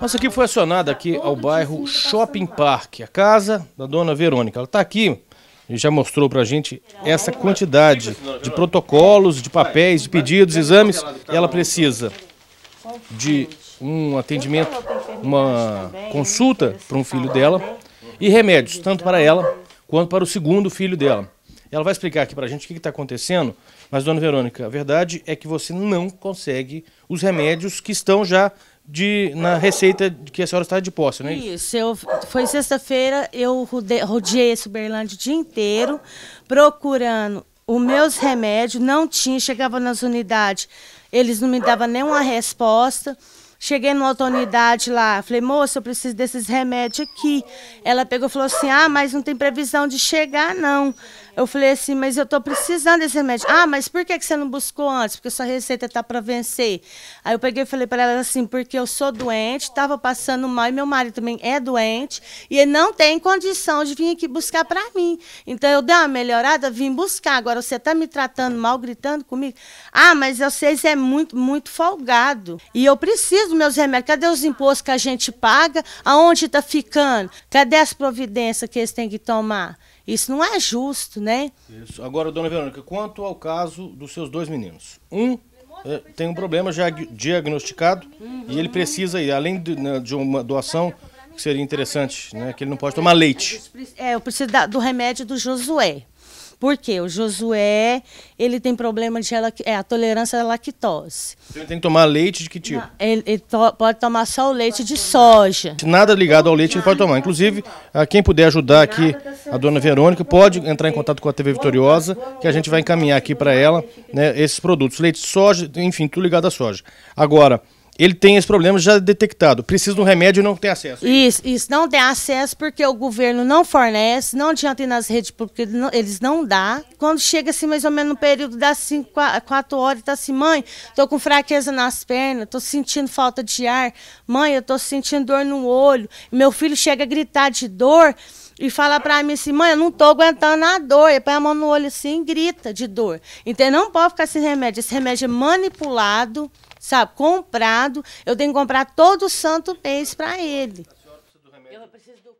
Nossa aqui foi acionada aqui ao bairro tá Shopping Park, a casa da dona Verônica. Ela está aqui e já mostrou para a gente essa quantidade de protocolos, de papéis, de pedidos, exames. ela precisa de um atendimento, uma é consulta para um filho dela né? e remédios, tanto para ela quanto para o segundo filho dela. Ela vai explicar aqui para a gente o que está acontecendo, mas, dona Verônica, a verdade é que você não consegue os remédios que estão já de, na receita que a senhora está de posse, não é isso? Isso. Eu, foi sexta-feira, eu rodeei esse Uberlândia o dia inteiro, procurando os meus remédios, não tinha, chegava nas unidades, eles não me davam nenhuma resposta. Cheguei numa outra unidade lá, falei, moça, eu preciso desses remédios aqui. Ela pegou e falou assim: ah, mas não tem previsão de chegar, não. Eu falei assim, mas eu estou precisando desse remédio. Ah, mas por que, que você não buscou antes? Porque sua receita está para vencer. Aí eu peguei e falei para ela assim: porque eu sou doente, estava passando mal e meu marido também é doente e ele não tem condição de vir aqui buscar para mim. Então eu dei uma melhorada, vim buscar. Agora você está me tratando mal, gritando comigo. Ah, mas vocês é muito, muito folgado e eu preciso os meus remédios? Cadê os impostos que a gente paga? Aonde está ficando? Cadê as providências que eles têm que tomar? Isso não é justo, né? Isso. Agora, dona Verônica, quanto ao caso dos seus dois meninos. Um é, tem um problema já diagnosticado uhum. e ele precisa, além de, né, de uma doação que seria interessante, né, que ele não pode tomar leite. É, eu preciso do remédio do Josué. Porque o Josué, ele tem problema de é, a tolerância à lactose. Ele tem que tomar leite de que tipo? Não, ele, ele to pode tomar só o leite de soja. Nada ligado ao leite ele pode tomar. Inclusive, ah, quem puder ajudar aqui a dona Verônica, pode entrar em contato com a TV Vitoriosa, que a gente vai encaminhar aqui para ela né, esses produtos. Leite de soja, enfim, tudo ligado à soja. Agora, ele tem esse problema já detectado. Precisa de um remédio e não tem acesso. Isso, isso. Não tem acesso porque o governo não fornece, não adianta ir nas redes públicas, eles não dá. Quando chega assim, mais ou menos no período das 5, 4 horas, tá assim, mãe, tô com fraqueza nas pernas, tô sentindo falta de ar, mãe, eu tô sentindo dor no olho. Meu filho chega a gritar de dor e fala pra mim assim, mãe, eu não tô aguentando a dor. Ele põe a mão no olho assim e grita de dor. Então não pode ficar sem remédio. Esse remédio é manipulado, sabe? Comprado. Eu tenho que comprar todo santo mês pra ele. A senhora precisa do remédio? Eu preciso do